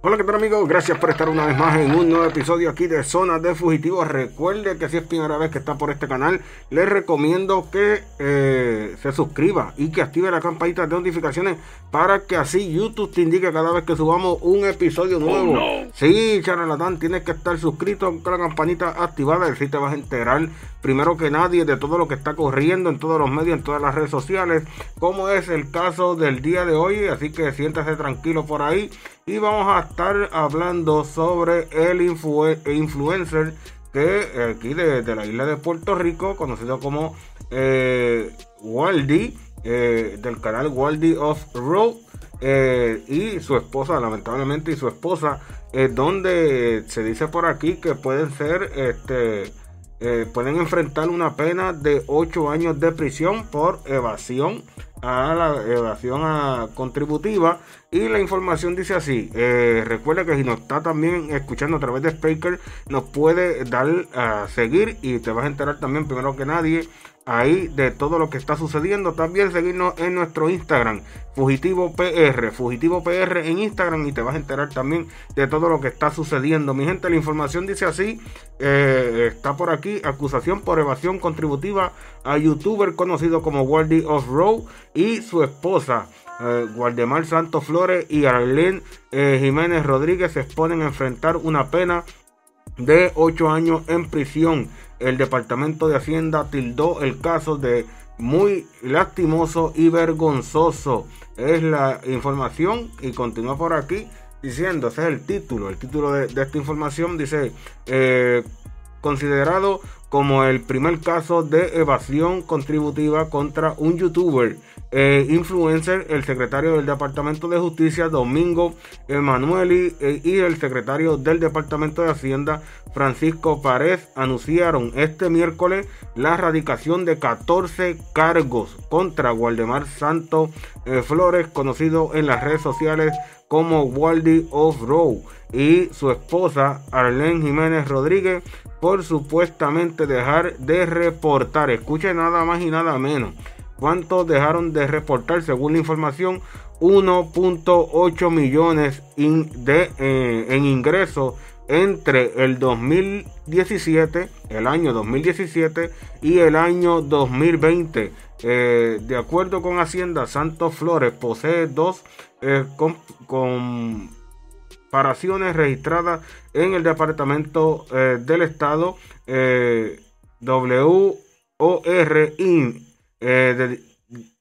Hola, ¿qué tal amigos? Gracias por estar una vez más en un nuevo episodio aquí de Zona de Fugitivos. Recuerde que si es primera vez que está por este canal, les recomiendo que eh, se suscriba y que active la campanita de notificaciones para que así YouTube te indique cada vez que subamos un episodio oh, nuevo. Sí, charlatán, tienes que estar suscrito con la campanita activada así te vas a enterar primero que nadie de todo lo que está corriendo en todos los medios, en todas las redes sociales, como es el caso del día de hoy. Así que siéntase tranquilo por ahí y vamos a estar hablando sobre el influencer que eh, aquí de, la isla de Puerto Rico, conocido como eh, waldi eh, del canal waldi of Road, y su esposa, lamentablemente, y su esposa, donde se dice por aquí que pueden ser, este, pueden enfrentar una pena de ocho años de prisión por evasión a la evasión a contributiva. Y la información dice así: eh, recuerda que si nos está también escuchando a través de speaker nos puede dar a ah, seguir y te vas a enterar también, primero que nadie, ahí de todo lo que está sucediendo. También seguirnos en nuestro Instagram, Fugitivo PR, Fugitivo PR en Instagram y te vas a enterar también de todo lo que está sucediendo. Mi gente, la información dice así, eh, está por aquí, acusación por evasión contributiva a youtuber conocido como Wardy of Row y su esposa. Eh, Guardemar Santos Flores y Arlene eh, Jiménez Rodríguez se exponen a enfrentar una pena de 8 años en prisión. El Departamento de Hacienda tildó el caso de muy lastimoso y vergonzoso. Es la información y continúa por aquí diciendo, ese es el título, el título de, esta información dice, eh, considerado como el primer caso de evasión contributiva contra un youtuber eh, influencer, el secretario del Departamento de Justicia Domingo Emanueli eh, y el secretario del Departamento de Hacienda Francisco Párez anunciaron este miércoles la erradicación de 14 cargos contra Waldemar Santo eh, Flores, conocido en las redes sociales como Waldy of Row y su esposa Arlene Jiménez Rodríguez por supuestamente dejar de reportar. Escuche nada más y nada menos. ¿Cuántos dejaron de reportar? Según la información, 1.8 millones de, eh, en ingresos entre el 2017, el año 2017 y el año 2020. Eh, de acuerdo con Hacienda, Santos Flores posee dos eh, comparaciones registradas en el Departamento eh, del Estado WOR IN, de,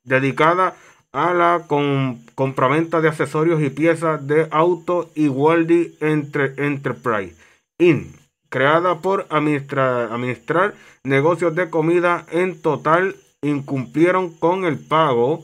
dedicada a la compraventa de accesorios y piezas de auto y Waldy Enterprise in creada por administrar negocios de comida en total, incumplieron con el pago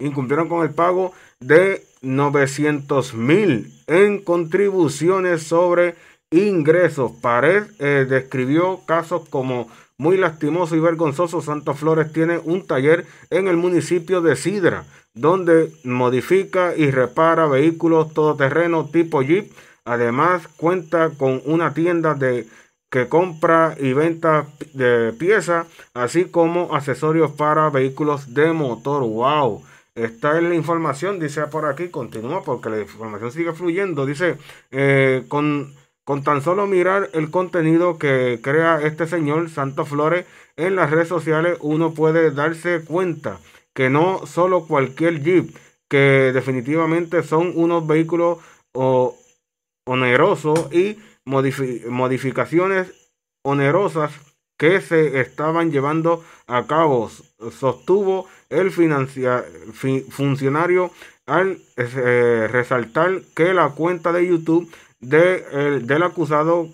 incumplieron con el pago de 900 mil en contribuciones sobre ingresos. Pared eh, describió casos como muy lastimoso y vergonzoso. Santos Flores tiene un taller en el municipio de Sidra, donde modifica y repara vehículos todoterreno tipo Jeep. Además, cuenta con una tienda de que compra y venta de piezas, así como accesorios para vehículos de motor. ¡Wow! Está en la información, dice por aquí, continúa porque la información sigue fluyendo. Dice, eh, con con tan solo mirar el contenido que crea este señor Santo Flores en las redes sociales, uno puede darse cuenta que no solo cualquier Jeep, que definitivamente son unos vehículos onerosos y modificaciones onerosas que se estaban llevando a cabo, sostuvo el funcionario al eh, resaltar que la cuenta de YouTube de, eh, del acusado,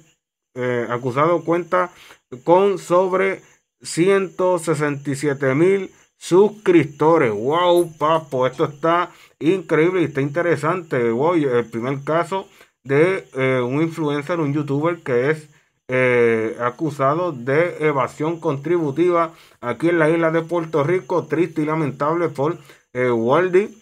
eh, acusado cuenta con sobre 167 mil suscriptores. ¡Wow, papo! Esto está increíble y está interesante. El primer caso de eh, un influencer, un youtuber que es acusado de evasión contributiva aquí en la isla de Puerto Rico. Triste y lamentable por Waldi.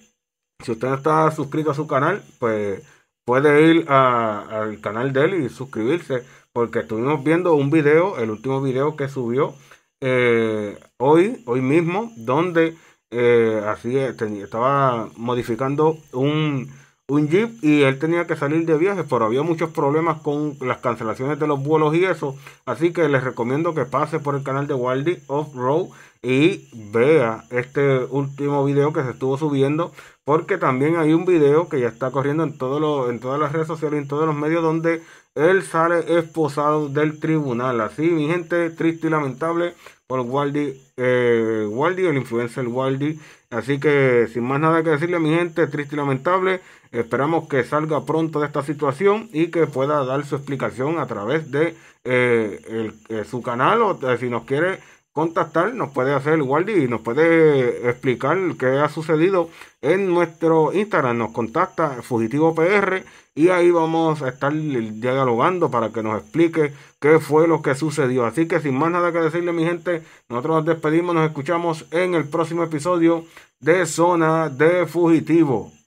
Si usted no está suscrito a su canal, pues puede ir al canal de él y suscribirse, porque estuvimos viendo un video, el último video que subió eh, hoy, hoy mismo, donde eh, así estaba modificando un, un jeep y él tenía que salir de viaje, pero había muchos problemas con las cancelaciones de los vuelos y eso. Así que les recomiendo que pase por el canal de Waldi Off Road y vea este último video que se estuvo subiendo, porque también hay un video que ya está corriendo en, en todas las redes sociales y en todos los medios donde él sale esposado del tribunal. Así, mi gente, triste y lamentable por Waldi eh, el influencer Waldi Así que sin más nada que decirle mi gente, triste y lamentable, esperamos que salga pronto de esta situación y que pueda dar su explicación a través de eh, eh, su canal o eh, si nos quiere contactar, nos puede hacer el guardi y nos puede eh, explicar qué ha sucedido en nuestro Instagram. Nos contacta Fugitivo PR y ahí vamos a estar dialogando para que nos explique qué fue lo que sucedió. Así que sin más nada que decirle, mi gente, nosotros nos despedimos, nos escuchamos en el próximo episodio de Zona de Fugitivo.